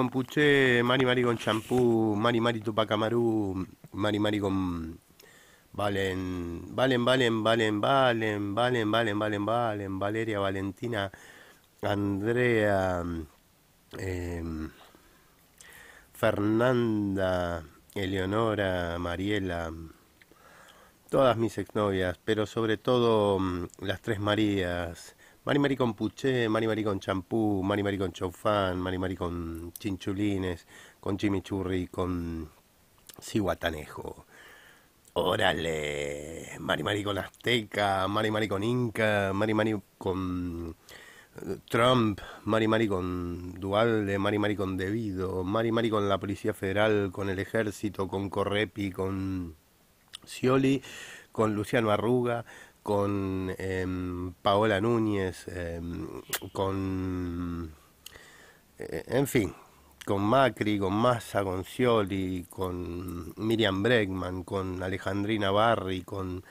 Con Mari Mari con champú, Mari Mari Tupac Mari Mari con Valen, Valen, Valen, Valen, Valen, Valen, Valen, Valen, Valen, Valeria, Valentina, Andrea, em, Fernanda, Eleonora, Mariela, todas mis exnovias, pero sobre todo mm, las tres Marías, Mari Mari con puché, Mari Mari con champú, Mari Mari con Chofán, Mari Mari con chinchulines, con chimichurri, con ciguatanejo. Órale, Mari Mari con azteca, Mari Mari con inca, Mari Mari con Trump, Mari Mari con Dualde, Mari Mari con Debido, Mari Mari con la Policía Federal, con el Ejército, con Correpi, con Scioli, con Luciano Arruga, con em, Paola Núñez, em, con. Eh, en fin, con Macri, con Massa, con Scioli, con Miriam Bregman, con Alejandrina Barri, con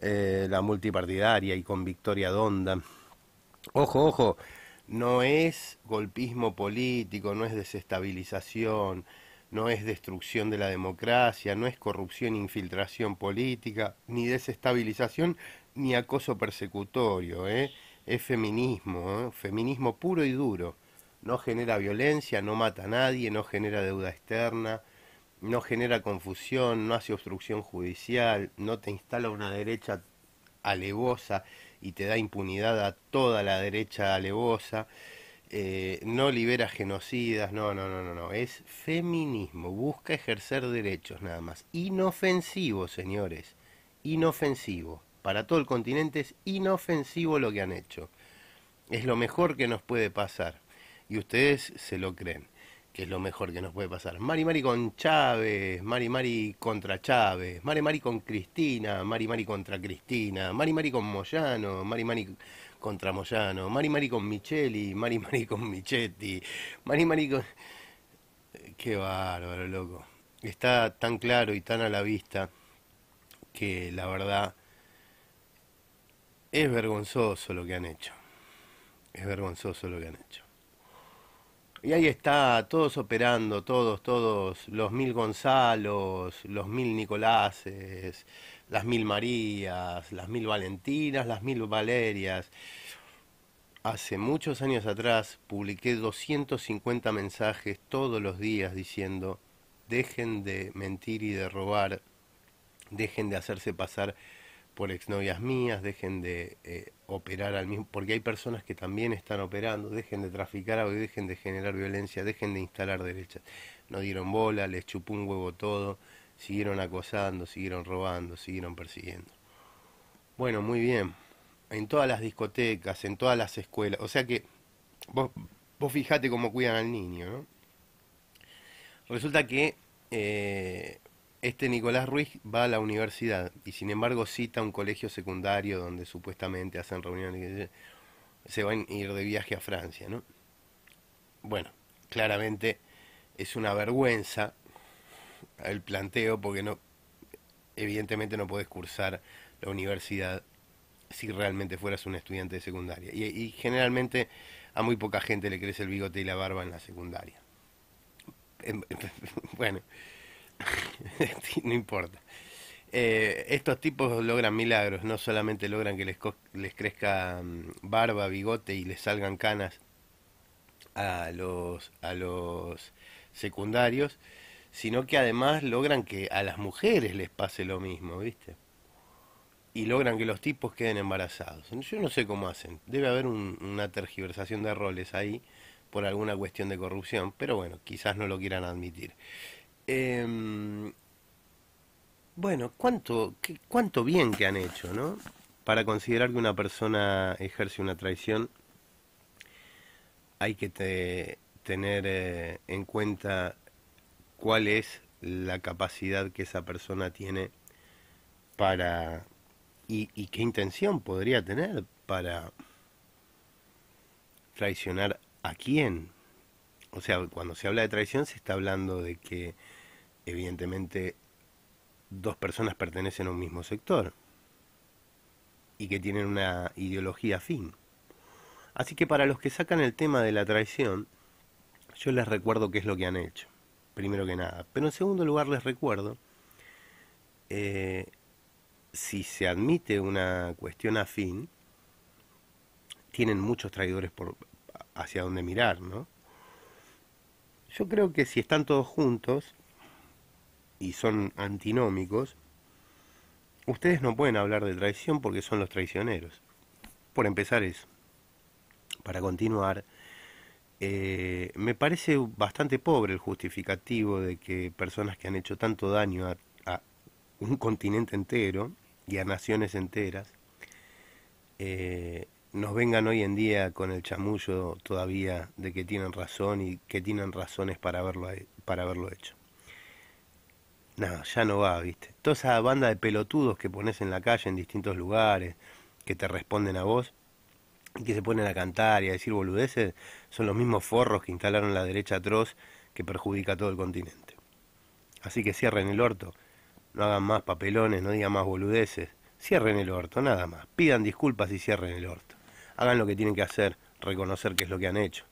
eh, la multipartidaria y con Victoria Donda. Ojo, ojo, no es golpismo político, no es desestabilización no es destrucción de la democracia, no es corrupción, infiltración política, ni desestabilización, ni acoso persecutorio, ¿eh? es feminismo, ¿eh? feminismo puro y duro. No genera violencia, no mata a nadie, no genera deuda externa, no genera confusión, no hace obstrucción judicial, no te instala una derecha alevosa y te da impunidad a toda la derecha alevosa. Eh, no libera genocidas, no, no, no, no, no, es feminismo, busca ejercer derechos nada más. Inofensivo, señores, inofensivo. Para todo el continente es inofensivo lo que han hecho. Es lo mejor que nos puede pasar. Y ustedes se lo creen que es lo mejor que nos puede pasar. Mari Mari con Chávez, Mari Mari contra Chávez, Mari Mari con Cristina, Mari Mari contra Cristina, Mari Mari con Moyano, Mari Mari contra Moyano, Mari Mari con Micheli, Mari Mari con Michetti, Mari Mari con... Qué bárbaro, loco. Está tan claro y tan a la vista que la verdad es vergonzoso lo que han hecho. Es vergonzoso lo que han hecho. Y ahí está, todos operando, todos, todos, los mil Gonzalos, los mil Nicoláses, las mil Marías, las mil Valentinas, las mil Valerias. Hace muchos años atrás publiqué 250 mensajes todos los días diciendo, dejen de mentir y de robar, dejen de hacerse pasar por exnovias mías, dejen de eh, operar al mismo, porque hay personas que también están operando, dejen de traficar algo, dejen de generar violencia, dejen de instalar derechas. No dieron bola, les chupó un huevo todo, siguieron acosando, siguieron robando, siguieron persiguiendo. Bueno, muy bien. En todas las discotecas, en todas las escuelas, o sea que vos, fijate cómo cuidan al niño, ¿no? Resulta que eh, este Nicolás Ruiz va a la universidad y sin embargo cita un colegio secundario donde supuestamente hacen reuniones se van a ir de viaje a Francia, ¿no? Bueno, claramente es una vergüenza el planteo porque no evidentemente no puedes cursar la universidad si realmente fueras un estudiante de secundaria. Y, y, generalmente a muy poca gente le crece el bigote y la barba en la secundaria. Em, bueno, no importa. Eh, estos tipos logran milagros, no solamente logran que les, les crezca mm, barba, bigote y les salgan canas a los, a los secundarios, sino que además logran que a las mujeres les pase lo mismo, ¿viste? Y logran que los tipos queden embarazados. Yo no sé cómo hacen, debe haber una tergiversación de roles ahí por alguna cuestión de corrupción, pero bueno, quizás no lo quieran admitir. Em, bueno, cuánto, qué, cuánto bien que han hecho, ¿no? Para considerar que una persona ejerce una traición, hay que tener eh, en cuenta cuál es la capacidad que esa persona tiene para y, y qué intención podría tener para traicionar a quién. O sea, cuando se habla de traición se está hablando de que evidentemente dos personas pertenecen a un mismo sector y que tienen una ideología afín. Así que para los que sacan el tema de la traición, yo les recuerdo qué es lo que han hecho, primero que nada. Pero en segundo lugar les recuerdo, eh, si se admite una cuestión afín, tienen muchos traidores por, hacia dónde mirar, ¿no? Yo creo que si están todos juntos, y son antinómicos, ustedes no pueden hablar de traición porque son los traicioneros. Por empezar eso. Para continuar, eh, me parece bastante pobre el justificativo de que personas que han hecho tanto daño a, un continente entero y a naciones enteras, eh, nos vengan hoy en día con el chamullo todavía de que tienen razón y que tienen razones para haberlo, para haberlo hecho no, ya no va, ¿viste? Toda esa banda de pelotudos que pones en la calle, en distintos lugares, que te responden a vos, y que se ponen a cantar y a decir boludeces, son los mismos forros que instalaron la derecha atroz que perjudica a todo el continente. Así que cierren el orto, no hagan más papelones, no digan más boludeces, cierren el orto, nada más. Pidan disculpas y cierren el orto. Hagan lo que tienen que hacer, reconocer qué es lo que han hecho.